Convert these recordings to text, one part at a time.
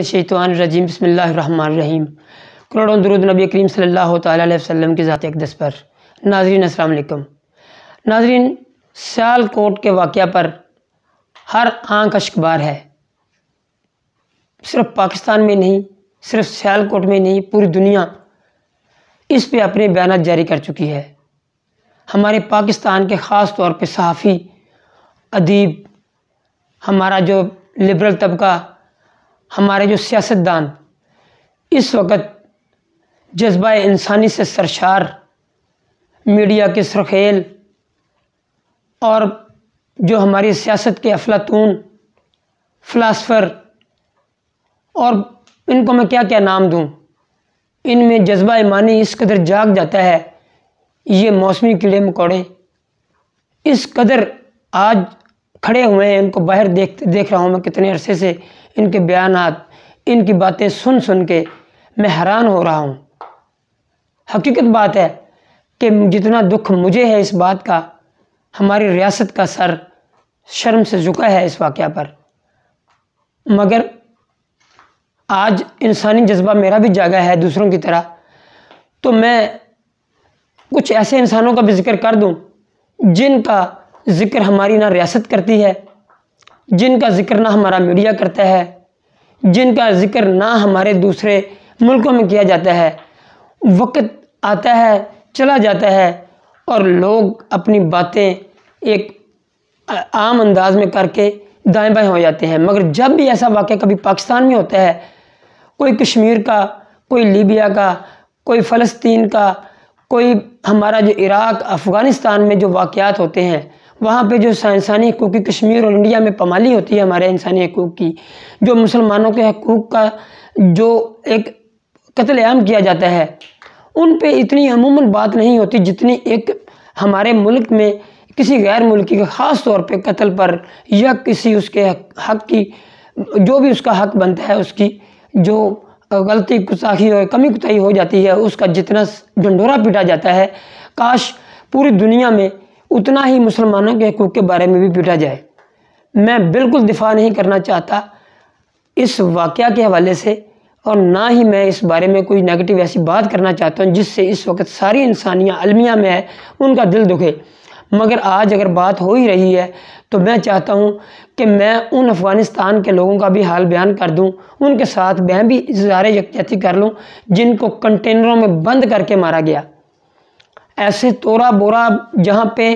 शैतवानरजीम बसमीम करोड़ों दरुद नबी करीम अलैहि वसल्लम की ज़ात अकदस पर नाजरीन असलकम नाजरीन कोट के वाक़ पर हर आंख अशकबार है सिर्फ पाकिस्तान में नहीं सिर्फ कोट में नहीं पूरी दुनिया इस पे अपने बयान जारी कर चुकी है हमारे पाकिस्तान के ख़ास तौर पर सहाफ़ी अदीब हमारा जो लिबरल तबका हमारे जो सियासतदान इस वक्त जज्बा इंसानी से सरशार मीडिया के सरखेल और जो हमारी सियासत के अफलातून फ़लासफ़र और इनको मैं क्या क्या नाम दूँ इनमें जज्बा ईमानी इस कदर जाग जाता है ये मौसमी कीड़े मकोड़े इस कदर आज खड़े हुए हैं इनको बाहर देख देख रहा हूँ मैं कितने अरसे से इनके बयान इनकी बातें सुन सुन के मैं हैरान हो रहा हूँ हकीकत बात है कि जितना दुख मुझे है इस बात का हमारी रियासत का सर शर्म से झुका है इस वाक़ पर मगर आज इंसानी जज्बा मेरा भी जागा है दूसरों की तरह तो मैं कुछ ऐसे इंसानों का भी जिक्र कर दूं जिनका ज़िक्र हमारी ना रियासत करती है जिनका जिक्र ना हमारा मीडिया करता है जिनका जिक्र ना हमारे दूसरे मुल्कों में किया जाता है वक्त आता है चला जाता है और लोग अपनी बातें एक आम अंदाज में करके दाएं बाएं हो जाते हैं मगर जब भी ऐसा वाक़ कभी पाकिस्तान में होता है कोई कश्मीर का कोई लीबिया का कोई फ़लस्तीन का कोई हमारा जो इराक़ अफ़गानिस्तान में जो वाक़ होते हैं वहाँ पे जो इंसानी हकूक़ की कश्मीर और इंडिया में पमाली होती है हमारे इंसानी हकूक़ की जो मुसलमानों के हकूक़ का जो एक कत्लेआम किया जाता है उन पे इतनी अमूमन बात नहीं होती जितनी एक हमारे मुल्क में किसी गैर मुल्की के ख़ास तौर पे कत्ल पर या किसी उसके हक की जो भी उसका हक बनता है उसकी जो गलती कुसाखी और कमी कुताही हो जाती है उसका जितना ढंडोरा पीटा जाता है काश पूरी दुनिया में उतना ही मुसलमानों के हकूक़ के बारे में भी पीटा जाए मैं बिल्कुल दिफा नहीं करना चाहता इस वाक़ के हवाले से और ना ही मैं इस बारे में कोई नेगेटिव ऐसी बात करना चाहता हूँ जिससे इस वक्त सारी इंसानियाँ अलमिया में है उनका दिल दुखे मगर आज अगर बात हो ही रही है तो मैं चाहता हूँ कि मैं उन अफ़गानिस्तान के लोगों का भी हाल बयान कर दूँ उनके साथ मैं भी इजहार यकजहती कर लूँ जिनको कंटेनरों में बंद करके मारा गया ऐसे तोरा बोरा जहाँ पे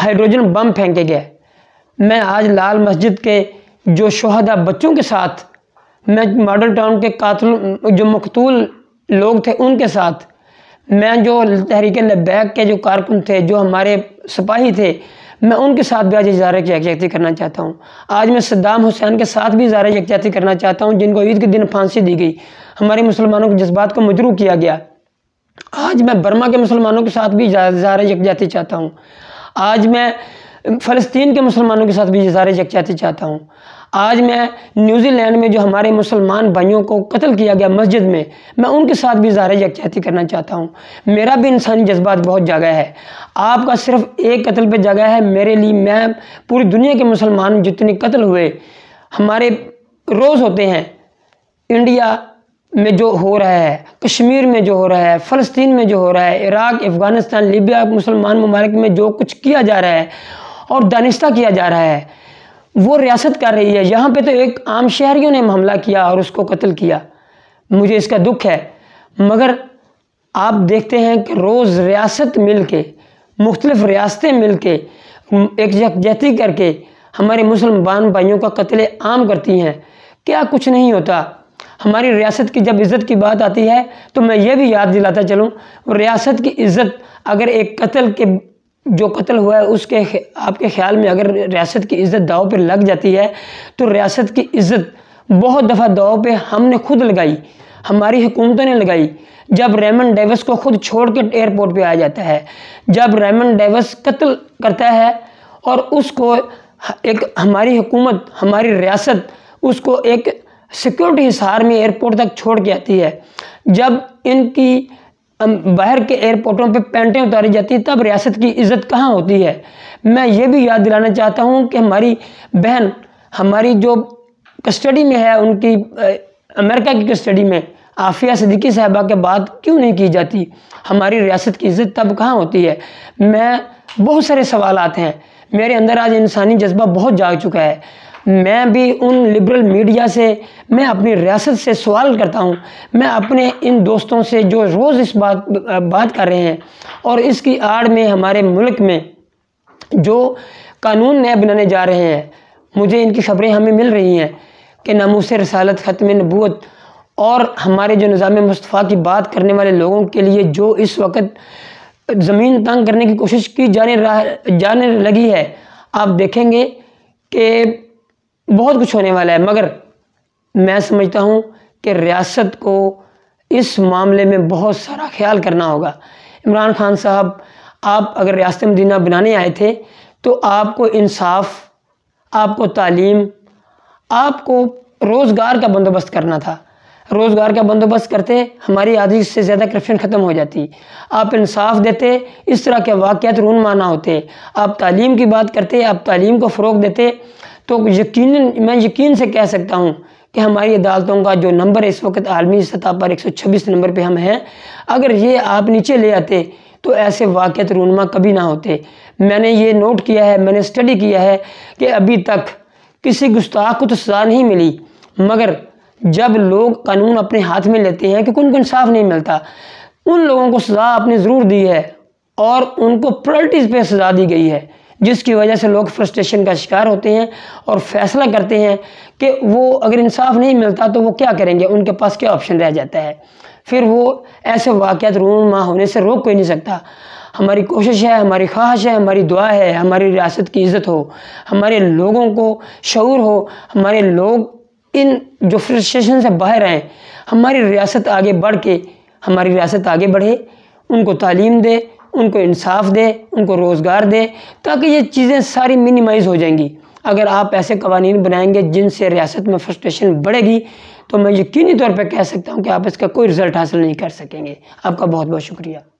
हाइड्रोजन बम फेंके गए मैं आज लाल मस्जिद के जो शहदा बच्चों के साथ मैं मॉडल टाउन के कातल जो मकतूल लोग थे उनके साथ मैं जो तहरीक लबैक के जो कारकुन थे जो हमारे सिपाही थे मैं उनके साथ भी आज इजारे की यकजहती करना चाहता हूँ आज मैं सद्दाम हुसैन के साथ भी इजारे यकजहती करना चाहता हूँ जिनको ईद के दिन फांसी दी गई हमारे मुसलमानों के जज्बात को मजरू किया गया आज मैं बर्मा के मुसलमानों के साथ भी जार यकजाती चाहता हूँ आज मैं फ़लस्तीन के मुसलमानों के साथ भी जार यकजाती चाहता हूँ आज मैं न्यूजीलैंड में जो हमारे मुसलमान भाइयों को कत्ल किया गया मस्जिद में मैं उनके साथ भी ज़ार यकजहती करना चाहता हूँ मेरा भी इंसानी जज्बात बहुत जगह है आपका सिर्फ एक कत्ल पर जगह है मेरे लिए मैं पूरी दुनिया के मुसलमान जितने कत्ल हुए हमारे रोज़ होते हैं इंडिया में जो हो रहा है कश्मीर में जो हो रहा है फ़लस्तीन में जो हो रहा है इराक़ अफ़गानिस्तान लीबिया मुसलमान ममालिक में जो कुछ किया जा रहा है और दानिशा किया जा रहा है वो रियासत कर रही है यहाँ पे तो एक आम शहरीों ने हमला किया और उसको कत्ल किया मुझे इसका दुख है मगर आप देखते हैं कि रोज़ रियासत मिल के मुख्तलफ़ रियासतें मिल के एक यकजहती करके हमारे मुसलमान भाइयों का कत्ल आम करती हैं क्या कुछ नहीं होता हमारी रियासत की जब इज़्ज़त की बात आती है तो मैं ये भी याद दिलाता चलूँ रियासत की इज़्ज़त अगर एक कत्ल के जो कत्ल हुआ है उसके आपके ख्याल में अगर रियासत की इज़्ज़त दाव पर लग जाती है तो रियासत की इज़्ज़त बहुत दफ़ा दाव पर हमने खुद लगाई हमारी हुकूमतों ने लगाई जब रेमन डेविस को खुद छोड़ कर एयरपोर्ट पे आ जाता है जब रेमन डेविस कत्ल करता है और उसको एक हमारी हुकूमत हमारी रियासत उसको एक सिक्योरिटी हिसार में एयरपोर्ट तक छोड़ के आती है जब इनकी बाहर के एयरपोर्टों पे पेंटें उतारी जाती है तब रियासत की इज्जत कहाँ होती है मैं ये भी याद दिलाना चाहता हूँ कि हमारी बहन हमारी जो कस्टडी में है उनकी अमेरिका की कस्टडी में आफिया सदीकी साहबा के बाद क्यों नहीं की जाती हमारी रियासत की इज्जत तब कहाँ होती है मैं बहुत सारे सवाल आते हैं मेरे अंदर आज इंसानी जज्बा बहुत जाग चुका है मैं भी उन लिबरल मीडिया से मैं अपनी रियासत से सवाल करता हूँ मैं अपने इन दोस्तों से जो रोज़ इस बात बात कर रहे हैं और इसकी आड़ में हमारे मुल्क में जो कानून नए बनाने जा रहे हैं मुझे इनकी खबरें हमें मिल रही हैं कि से रसालत ख़त्म नबूत और हमारे जो निज़ाम मुस्तफ़ा की बात करने वाले लोगों के लिए जो इस वक्त ज़मीन तंग करने की कोशिश की जाने जाने लगी है आप देखेंगे कि बहुत कुछ होने वाला है मगर मैं समझता हूँ कि रियासत को इस मामले में बहुत सारा ख्याल करना होगा इमरान खान साहब आप अगर रियासत मदीना बनाने आए थे तो आपको इंसाफ आपको तालीम आपको रोज़गार का बंदोबस्त करना था रोज़गार का बंदोबस्त करते हमारी आधी से ज़्यादा करप्शन ख़त्म हो जाती आप इंसाफ देते इस तरह के वाक़ रून माना होते आप तालीम की बात करते आप तालीम को फ़रोग देते तो यकीन मैं यकीन से कह सकता हूँ कि हमारी अदालतों का जो नंबर इस वक्त आलमी सतह पर 126 नंबर पे हम हैं अगर ये आप नीचे ले आते तो ऐसे वाक़ रूनमा कभी ना होते मैंने ये नोट किया है मैंने स्टडी किया है कि अभी तक किसी गुस्ताख को तो सज़ा नहीं मिली मगर जब लोग कानून अपने हाथ में लेते हैं कि उनको इंसाफ नहीं मिलता उन लोगों को सज़ा आपने ज़रूर दी है और उनको प्रायल्टीज़ पर सज़ा दी गई है जिसकी वजह से लोग फ्रस्ट्रेशन का शिकार होते हैं और फैसला करते हैं कि वो अगर इंसाफ नहीं मिलता तो वो क्या करेंगे उनके पास क्या ऑप्शन रह जाता है फिर वो ऐसे वाक़ रूनमा होने से रोक कोई नहीं सकता हमारी कोशिश है हमारी ख्वाहिश है हमारी दुआ है हमारी रियासत की इज़्ज़त हो हमारे लोगों को शूर हो हमारे लोग इन जो फ्रस्ट्रेशन से बाहर आएँ हमारी रियासत आगे बढ़ के हमारी रियासत आगे बढ़े उनको तालीम दे उनको इंसाफ दे उनको रोज़गार दे ताकि ये चीज़ें सारी मिनिमाइज़ हो जाएंगी अगर आप ऐसे कवानीन बनाएंगे जिनसे रियासत में फ्रस्ट्रेशन बढ़ेगी तो मैं यकीनी तौर पर कह सकता हूँ कि आप इसका कोई रिज़ल्ट हासिल नहीं कर सकेंगे आपका बहुत बहुत शुक्रिया